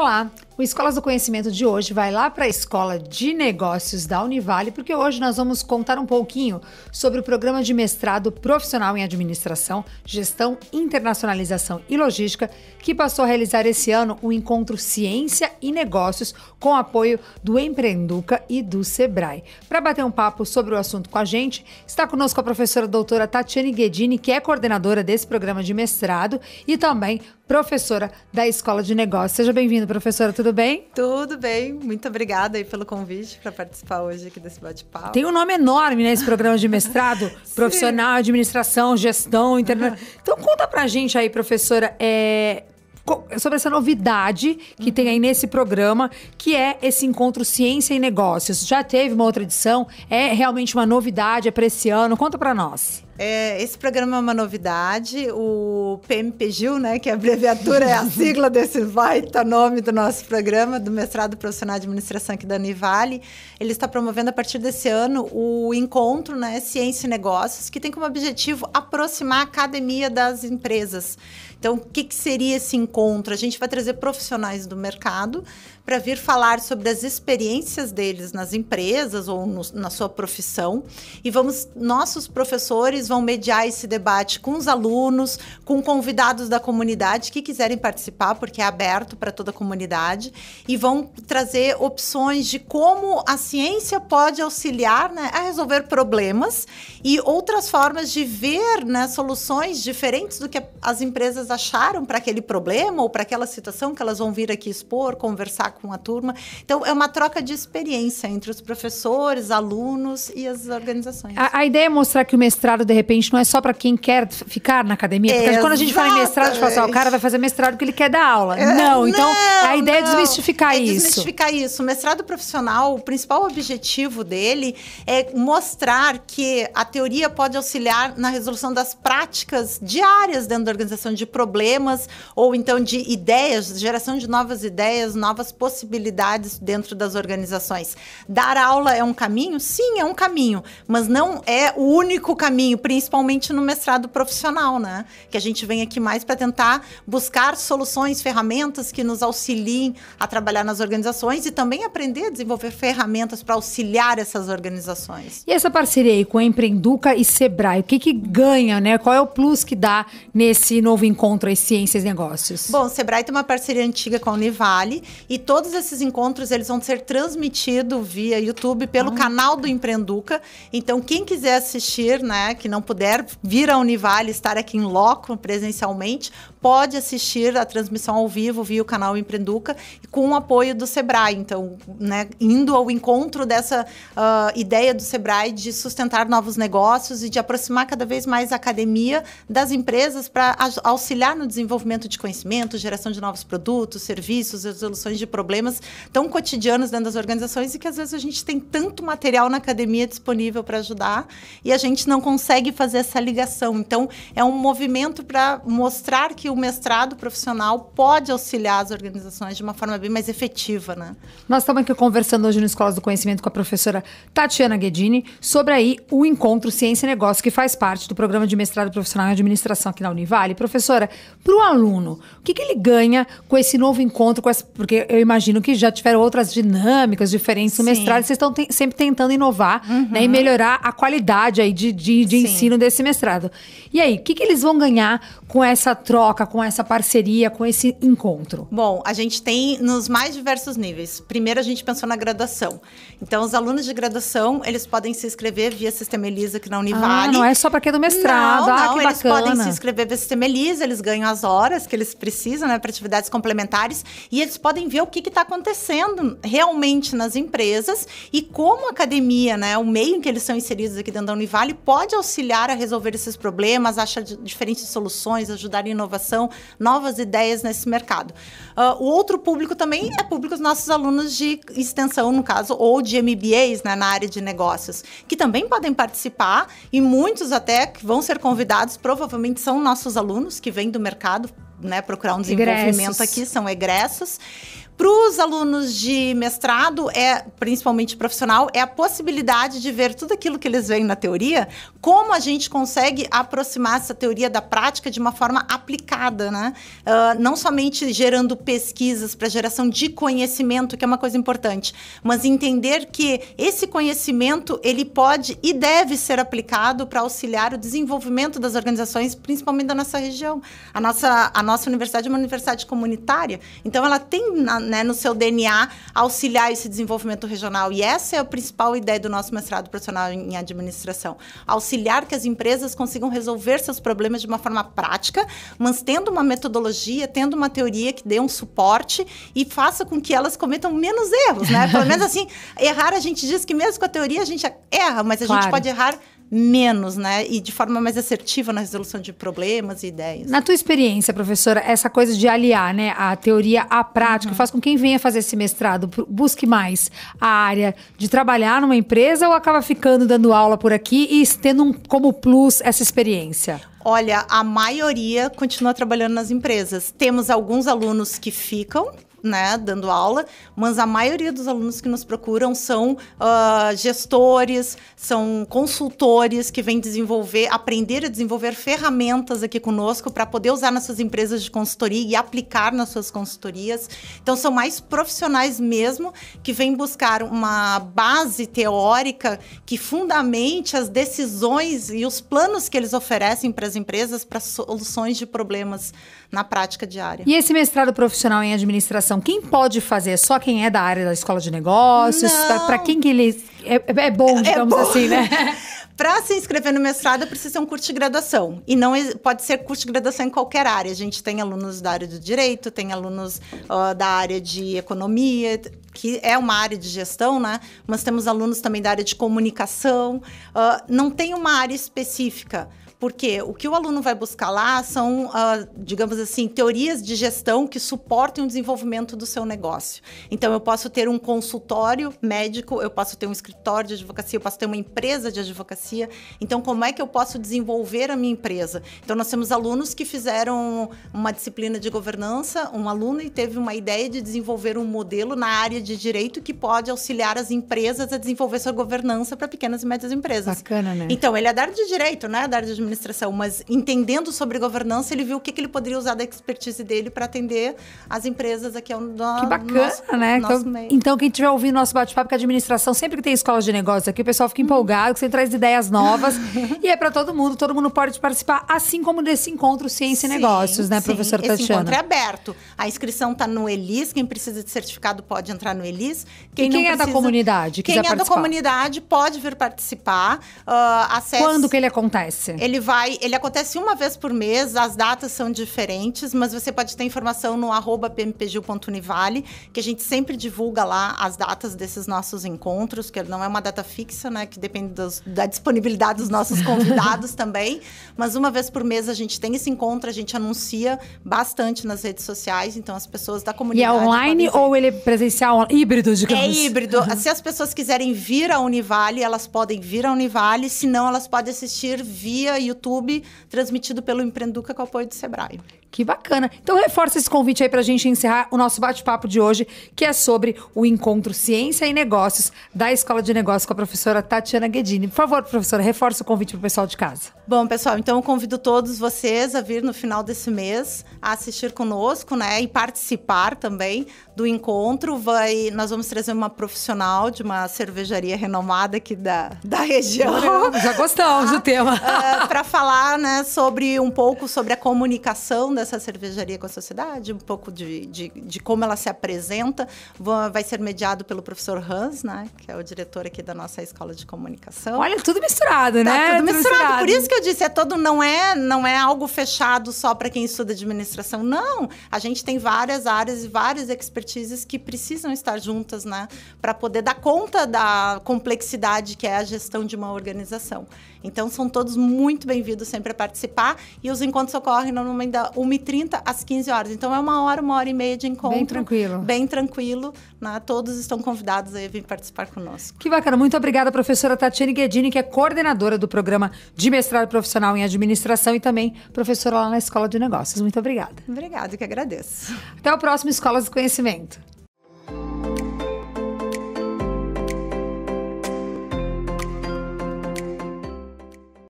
Olá, o Escolas do Conhecimento de hoje vai lá para a Escola de Negócios da Univale, porque hoje nós vamos contar um pouquinho sobre o programa de mestrado profissional em administração, gestão, internacionalização e logística, que passou a realizar esse ano o encontro Ciência e Negócios com apoio do Empreenduca e do Sebrae. Para bater um papo sobre o assunto com a gente, está conosco a professora doutora Tatiane Guedini, que é coordenadora desse programa de mestrado e também professora da Escola de Negócios. Seja bem-vinda, professora, tudo bem? Tudo bem, muito obrigada aí pelo convite para participar hoje aqui desse bate-papo. Tem um nome enorme, né, esse programa de mestrado, profissional, administração, gestão, interna... Então conta pra gente aí, professora, é, sobre essa novidade que tem aí uhum. nesse programa, que é esse encontro Ciência e Negócios. Já teve uma outra edição, é realmente uma novidade, é para esse ano. Conta para nós. É, esse programa é uma novidade. O PMPGIL, né, que é a abreviatura é a sigla desse baita nome do nosso programa, do mestrado profissional de administração aqui da Univale, ele está promovendo a partir desse ano o encontro né, Ciência e Negócios, que tem como objetivo aproximar a academia das empresas. Então, o que, que seria esse encontro? A gente vai trazer profissionais do mercado para vir falar sobre as experiências deles nas empresas ou no, na sua profissão. E vamos, nossos professores vão mediar esse debate com os alunos, com convidados da comunidade que quiserem participar, porque é aberto para toda a comunidade, e vão trazer opções de como a ciência pode auxiliar né, a resolver problemas e outras formas de ver né, soluções diferentes do que as empresas acharam para aquele problema ou para aquela situação que elas vão vir aqui expor, conversar com com a turma. Então, é uma troca de experiência entre os professores, alunos e as organizações. A, a ideia é mostrar que o mestrado, de repente, não é só para quem quer ficar na academia. Porque Exatamente. quando a gente fala em mestrado, a gente fala assim, o cara vai fazer mestrado porque ele quer dar aula. É, não, então não, a ideia é não. é desmistificar é isso. desmistificar isso. O mestrado profissional, o principal objetivo dele é mostrar que a teoria pode auxiliar na resolução das práticas diárias dentro da organização, de problemas ou então de ideias, geração de novas ideias, novas possibilidades possibilidades dentro das organizações. Dar aula é um caminho? Sim, é um caminho, mas não é o único caminho, principalmente no mestrado profissional, né? Que a gente vem aqui mais para tentar buscar soluções, ferramentas que nos auxiliem a trabalhar nas organizações e também aprender a desenvolver ferramentas para auxiliar essas organizações. E essa parceria aí com a Empreenduca e Sebrae, o que, que ganha, né? Qual é o plus que dá nesse novo encontro às ciências e negócios? Bom, o Sebrae tem uma parceria antiga com a Univale e todos esses encontros eles vão ser transmitidos via YouTube pelo ah, canal do Empreenduca. Então, quem quiser assistir, né, que não puder vir à Univale, estar aqui em loco presencialmente, pode assistir a transmissão ao vivo via o canal Empreenduca com o apoio do Sebrae. Então, né, indo ao encontro dessa uh, ideia do Sebrae de sustentar novos negócios e de aproximar cada vez mais a academia das empresas para auxiliar no desenvolvimento de conhecimento, geração de novos produtos, serviços, resoluções de problemas problemas tão cotidianos dentro das organizações e que às vezes a gente tem tanto material na academia disponível para ajudar e a gente não consegue fazer essa ligação. Então, é um movimento para mostrar que o mestrado profissional pode auxiliar as organizações de uma forma bem mais efetiva, né? Nós estamos aqui conversando hoje no Escola do Conhecimento com a professora Tatiana Guedini sobre aí o encontro Ciência e Negócio que faz parte do programa de mestrado profissional em administração aqui na Univale. Professora, para o aluno, o que, que ele ganha com esse novo encontro? Com essa, porque eu imagino imagino que já tiveram outras dinâmicas diferentes no Sim. mestrado. Vocês estão te sempre tentando inovar uhum. né, e uhum. melhorar a qualidade aí de, de, de ensino desse mestrado. E aí, o que, que eles vão ganhar com essa troca, com essa parceria, com esse encontro? Bom, a gente tem nos mais diversos níveis. Primeiro, a gente pensou na graduação. Então, os alunos de graduação, eles podem se inscrever via Sistema Elisa aqui na Univali. Ah, não é só para quem é do mestrado. Não, ah, não, que eles bacana. podem se inscrever via Sistema Elisa, eles ganham as horas que eles precisam, né, para atividades complementares, e eles podem ver o que que está acontecendo realmente nas empresas e como a academia, né, o meio em que eles são inseridos aqui dentro da Univale, pode auxiliar a resolver esses problemas, achar diferentes soluções, ajudar a inovação, novas ideias nesse mercado. Uh, o outro público também é público dos nossos alunos de extensão, no caso, ou de MBAs né, na área de negócios, que também podem participar e muitos até que vão ser convidados, provavelmente são nossos alunos que vêm do mercado né, procurar um desenvolvimento egressos. aqui, são egressos. Para os alunos de mestrado, é principalmente profissional, é a possibilidade de ver tudo aquilo que eles veem na teoria, como a gente consegue aproximar essa teoria da prática de uma forma aplicada, né? Uh, não somente gerando pesquisas para geração de conhecimento, que é uma coisa importante, mas entender que esse conhecimento ele pode e deve ser aplicado para auxiliar o desenvolvimento das organizações, principalmente da nossa região. A nossa, a nossa universidade é uma universidade comunitária, então ela tem na, né, no seu DNA auxiliar esse desenvolvimento regional. E essa é a principal ideia do nosso mestrado profissional em administração. Auxiliar que as empresas consigam resolver seus problemas de uma forma prática, mas tendo uma metodologia, tendo uma teoria que dê um suporte e faça com que elas cometam menos erros, né? Pelo menos assim, errar a gente diz que mesmo com a teoria a gente erra, mas a claro. gente pode errar menos, né? E de forma mais assertiva na resolução de problemas e ideias. Na tua experiência, professora, essa coisa de aliar, né, a teoria à prática, uhum. faz com que quem venha fazer esse mestrado busque mais a área de trabalhar numa empresa ou acaba ficando dando aula por aqui e tendo um, como plus essa experiência? Olha, a maioria continua trabalhando nas empresas. Temos alguns alunos que ficam, né, dando aula, mas a maioria dos alunos que nos procuram são uh, gestores, são consultores que vêm desenvolver, aprender a desenvolver ferramentas aqui conosco para poder usar nas suas empresas de consultoria e aplicar nas suas consultorias. Então, são mais profissionais mesmo que vêm buscar uma base teórica que fundamente as decisões e os planos que eles oferecem para as empresas para soluções de problemas na prática diária. E esse mestrado profissional em administração quem pode fazer? Só quem é da área da escola de negócios? Para quem que ele é, é, é bom, é digamos é bom. assim, né? para se inscrever no mestrado, precisa ser um curso de graduação. E não pode ser curso de graduação em qualquer área. A gente tem alunos da área do direito, tem alunos uh, da área de economia, que é uma área de gestão, né? Mas temos alunos também da área de comunicação. Uh, não tem uma área específica. Porque o que o aluno vai buscar lá são, uh, digamos assim, teorias de gestão que suportem o desenvolvimento do seu negócio. Então, eu posso ter um consultório médico, eu posso ter um escritório de advocacia, eu posso ter uma empresa de advocacia. Então, como é que eu posso desenvolver a minha empresa? Então, nós temos alunos que fizeram uma disciplina de governança, um aluno e teve uma ideia de desenvolver um modelo na área de direito que pode auxiliar as empresas a desenvolver sua governança para pequenas e médias empresas. Bacana, né? Então, ele é da área de direito, né? Da área de administração, mas entendendo sobre governança, ele viu o que, que ele poderia usar da expertise dele para atender as empresas aqui ao nosso Que bacana, nosso, né? Nosso então, então, quem estiver ouvindo nosso bate-papo com a administração, sempre que tem escola de negócios aqui, o pessoal fica empolgado, que você traz ideias novas. e é para todo mundo, todo mundo pode participar, assim como desse encontro Ciência sim, e Negócios, né, sim. professor Tatiana? Esse encontro é aberto. A inscrição está no ELIS, quem precisa de certificado pode entrar no ELIS. Quem e quem é precisa... É da comunidade? Quem é participar? da comunidade pode vir participar. Uh, acesse... Quando que ele acontece? Ele ele vai, ele acontece uma vez por mês, as datas são diferentes, mas você pode ter informação no pmpgil.univale, que a gente sempre divulga lá as datas desses nossos encontros, que não é uma data fixa, né, que depende dos, da disponibilidade dos nossos convidados também, mas uma vez por mês a gente tem esse encontro, a gente anuncia bastante nas redes sociais, então as pessoas da comunidade... E é online ou ele é presencial, híbrido, digamos? É híbrido. Uhum. Se as pessoas quiserem vir à Univale, elas podem vir à Univale, se não, elas podem assistir via YouTube YouTube, transmitido pelo Empreenduca com apoio do Sebrae. Que bacana. Então reforça esse convite aí para a gente encerrar o nosso bate-papo de hoje, que é sobre o encontro Ciência e Negócios da Escola de Negócios com a professora Tatiana Guedini. Por favor, professora, reforça o convite para o pessoal de casa. Bom, pessoal, então eu convido todos vocês a vir no final desse mês a assistir conosco, né, e participar também do encontro. Vai, nós vamos trazer uma profissional de uma cervejaria renomada aqui da, da região. Já gostamos do ah, tema. Uh, para falar, né, sobre um pouco sobre a comunicação essa cervejaria com a sociedade, um pouco de, de, de, como ela se apresenta. Vai ser mediado pelo professor Hans, né? Que é o diretor aqui da nossa escola de comunicação. Olha, tudo misturado, tá, né? Tudo, tudo misturado. misturado. Por isso que eu disse, é todo não é, não é algo fechado só para quem estuda administração. Não, a gente tem várias áreas e várias expertises que precisam estar juntas, né? Para poder dar conta da complexidade que é a gestão de uma organização. Então são todos muito bem-vindos sempre a participar e os encontros ocorrem normalmente da uma 1h30 às 15 horas. Então é uma hora, uma hora e meia de encontro. Bem tranquilo. Bem tranquilo. Né? Todos estão convidados a vir participar conosco. Que bacana. Muito obrigada, professora Tatiane Guedini, que é coordenadora do programa de mestrado profissional em administração e também professora lá na Escola de Negócios. Muito obrigada. Obrigada, que agradeço. Até o próximo Escolas do Conhecimento.